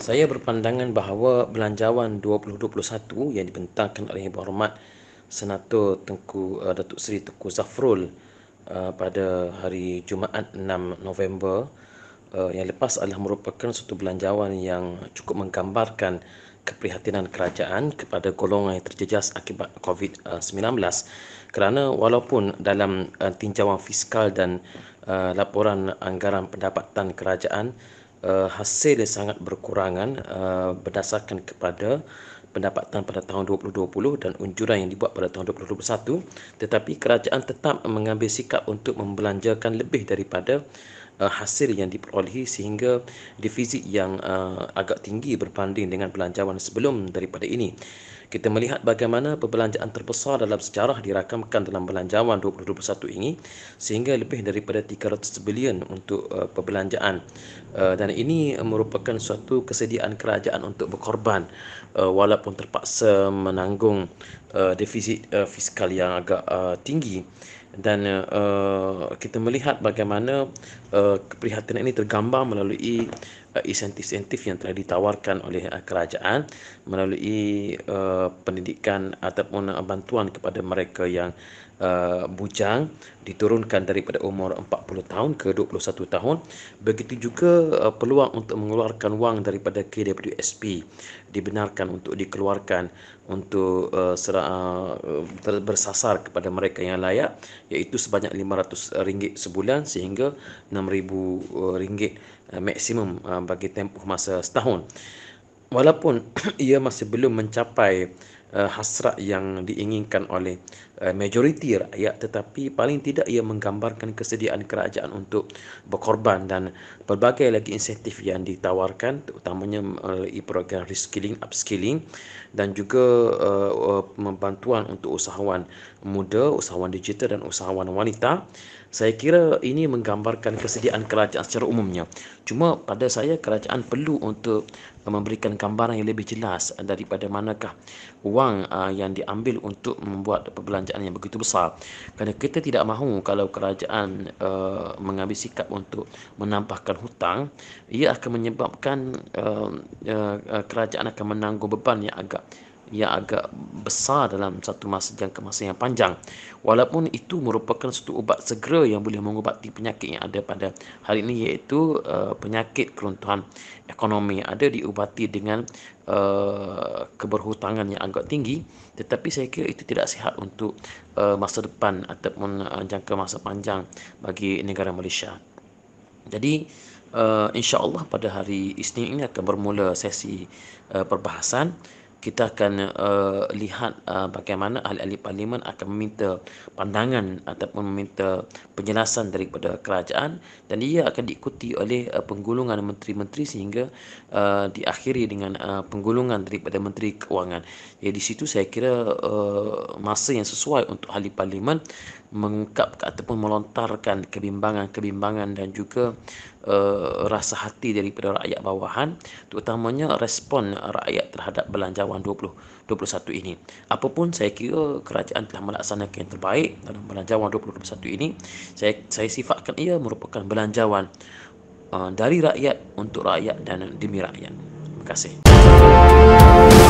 Saya berpandangan bahawa belanjawan 2021 yang dibentangkan oleh Yang Berhormat Senator Tengku uh, Datuk Seri Tengku Zafrul uh, pada hari Jumaat 6 November uh, yang lepas adalah merupakan satu belanjawan yang cukup menggambarkan keprihatinan kerajaan kepada golongan yang terjejas akibat COVID-19 kerana walaupun dalam uh, tinjauan fiskal dan uh, laporan anggaran pendapatan kerajaan uh, eh, hasilnya sangat berkurangan uh, berdasarkan kepada pendapatan pada tahun 2020 dan unjuran yang dibuat pada tahun 2021 tetapi kerajaan tetap mengambil sikap untuk membelanjakan lebih daripada uh, hasil yang diperolehi sehingga defisit yang uh, agak tinggi berbanding dengan belanjawan sebelum daripada ini kita melihat bagaimana perbelanjaan terbesar dalam sejarah dirakamkan dalam belanjawan 2021 ini sehingga lebih daripada 300 bilion untuk uh, perbelanjaan uh, dan ini merupakan suatu kesediaan kerajaan untuk berkorban uh, walaupun terpaksa menanggung uh, defisit uh, fiskal yang agak uh, tinggi dan uh, kita melihat bagaimana uh, keprihatinan ini tergambar melalui uh, Uh, insentif-insentif yang telah ditawarkan oleh uh, kerajaan melalui uh, pendidikan ataupun uh, bantuan kepada mereka yang Uh, bujang diturunkan daripada umur 40 tahun ke 21 tahun begitu juga uh, peluang untuk mengeluarkan wang daripada KWSP dibenarkan untuk dikeluarkan untuk uh, ser- uh, bersasar kepada mereka yang layak iaitu sebanyak RM500 sebulan sehingga RM6000 uh, uh, maksimum uh, bagi tempoh masa setahun walaupun ia masih belum mencapai uh, hasrat yang diinginkan oleh uh, majoriti rakyat tetapi paling tidak ia menggambarkan kesediaan kerajaan untuk berkorban dan pelbagai lagi insentif yang ditawarkan terutamanya melalui program reskilling upskilling dan juga eh, pembantuan uh, untuk usahawan muda usahawan digital dan usahawan wanita saya kira ini menggambarkan kesediaan kerajaan secara umumnya. Cuma pada saya kerajaan perlu untuk memberikan gambaran yang lebih jelas daripada manakah wang uh, ah, yang diambil untuk membuat perbelanjaan yang begitu besar kerana kita tidak mahu kalau kerajaan uh, mengambil sikap untuk menambahkan hutang ia akan menyebabkan uh, uh, kerajaan akan menanggung beban yang agak yang agak besar dalam satu masa jangka masa yang panjang walaupun itu merupakan satu ubat segera yang boleh mengubati penyakit yang ada pada hari ini iaitu uh, penyakit keruntuhan ekonomi yang ada diubati dengan uh, keberhutangan yang agak tinggi tetapi saya kira itu tidak sihat untuk uh, masa depan ataupun uh, jangka masa panjang bagi negara Malaysia jadi Uh, insya Allah pada hari Isnin ini akan bermula sesi uh, perbahasan kita akan uh, lihat uh, bagaimana ahli-ahli parlimen akan meminta pandangan ataupun meminta penjelasan daripada kerajaan dan ia akan diikuti oleh uh, penggulungan menteri-menteri sehingga uh, diakhiri dengan uh, penggulungan daripada menteri kewangan. Jadi di situ saya kira uh, masa yang sesuai untuk ahli parlimen mengungkap ataupun melontarkan kebimbangan-kebimbangan dan juga uh, rasa hati daripada rakyat bawahan terutamanya respon rakyat terhadap belanja. Syawal 2021 ini. Apapun saya kira kerajaan telah melaksanakan yang terbaik dalam belanjawan 2021 ini. Saya saya sifatkan ia merupakan belanjawan uh, dari rakyat untuk rakyat dan demi rakyat. Terima kasih.